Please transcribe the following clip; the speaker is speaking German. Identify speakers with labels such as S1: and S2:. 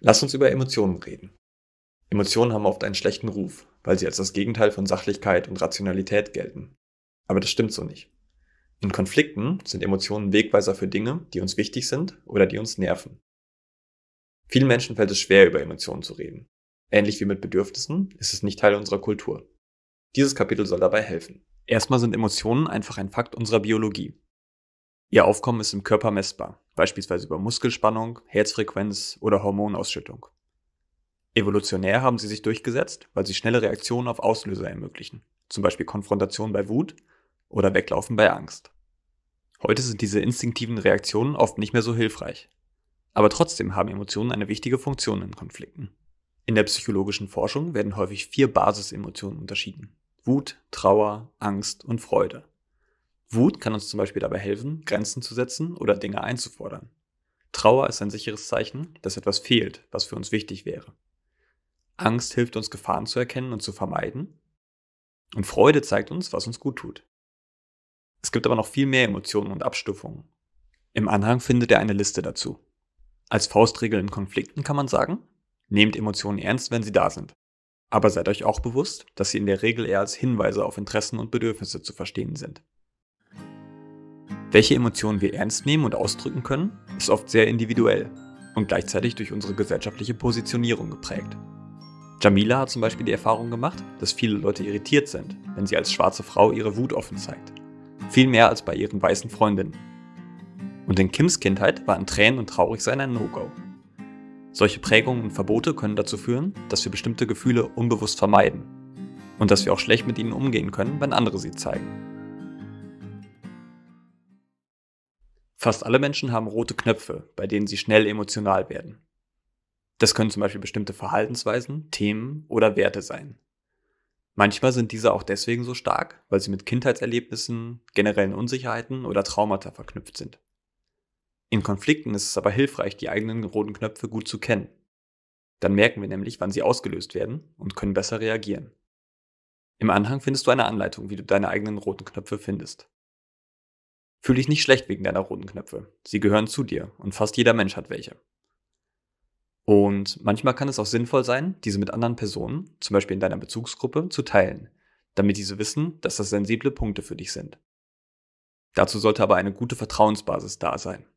S1: Lass uns über Emotionen reden. Emotionen haben oft einen schlechten Ruf, weil sie als das Gegenteil von Sachlichkeit und Rationalität gelten. Aber das stimmt so nicht. In Konflikten sind Emotionen Wegweiser für Dinge, die uns wichtig sind oder die uns nerven. Vielen Menschen fällt es schwer, über Emotionen zu reden. Ähnlich wie mit Bedürfnissen ist es nicht Teil unserer Kultur. Dieses Kapitel soll dabei helfen. Erstmal sind Emotionen einfach ein Fakt unserer Biologie. Ihr Aufkommen ist im Körper messbar beispielsweise über Muskelspannung, Herzfrequenz oder Hormonausschüttung. Evolutionär haben sie sich durchgesetzt, weil sie schnelle Reaktionen auf Auslöser ermöglichen, zum Beispiel Konfrontation bei Wut oder Weglaufen bei Angst. Heute sind diese instinktiven Reaktionen oft nicht mehr so hilfreich. Aber trotzdem haben Emotionen eine wichtige Funktion in Konflikten. In der psychologischen Forschung werden häufig vier Basisemotionen unterschieden. Wut, Trauer, Angst und Freude. Wut kann uns zum Beispiel dabei helfen, Grenzen zu setzen oder Dinge einzufordern. Trauer ist ein sicheres Zeichen, dass etwas fehlt, was für uns wichtig wäre. Angst hilft uns, Gefahren zu erkennen und zu vermeiden. Und Freude zeigt uns, was uns gut tut. Es gibt aber noch viel mehr Emotionen und Abstufungen. Im Anhang findet ihr eine Liste dazu. Als Faustregel in Konflikten kann man sagen, nehmt Emotionen ernst, wenn sie da sind. Aber seid euch auch bewusst, dass sie in der Regel eher als Hinweise auf Interessen und Bedürfnisse zu verstehen sind. Welche Emotionen wir ernst nehmen und ausdrücken können, ist oft sehr individuell und gleichzeitig durch unsere gesellschaftliche Positionierung geprägt. Jamila hat zum Beispiel die Erfahrung gemacht, dass viele Leute irritiert sind, wenn sie als schwarze Frau ihre Wut offen zeigt. Viel mehr als bei ihren weißen Freundinnen. Und in Kims Kindheit waren Tränen und Traurigsein ein No-Go. Solche Prägungen und Verbote können dazu führen, dass wir bestimmte Gefühle unbewusst vermeiden. Und dass wir auch schlecht mit ihnen umgehen können, wenn andere sie zeigen. Fast alle Menschen haben rote Knöpfe, bei denen sie schnell emotional werden. Das können zum Beispiel bestimmte Verhaltensweisen, Themen oder Werte sein. Manchmal sind diese auch deswegen so stark, weil sie mit Kindheitserlebnissen, generellen Unsicherheiten oder Traumata verknüpft sind. In Konflikten ist es aber hilfreich, die eigenen roten Knöpfe gut zu kennen. Dann merken wir nämlich, wann sie ausgelöst werden und können besser reagieren. Im Anhang findest du eine Anleitung, wie du deine eigenen roten Knöpfe findest. Fühl dich nicht schlecht wegen deiner roten Knöpfe. Sie gehören zu dir und fast jeder Mensch hat welche. Und manchmal kann es auch sinnvoll sein, diese mit anderen Personen, zum Beispiel in deiner Bezugsgruppe, zu teilen, damit diese wissen, dass das sensible Punkte für dich sind. Dazu sollte aber eine gute Vertrauensbasis da sein.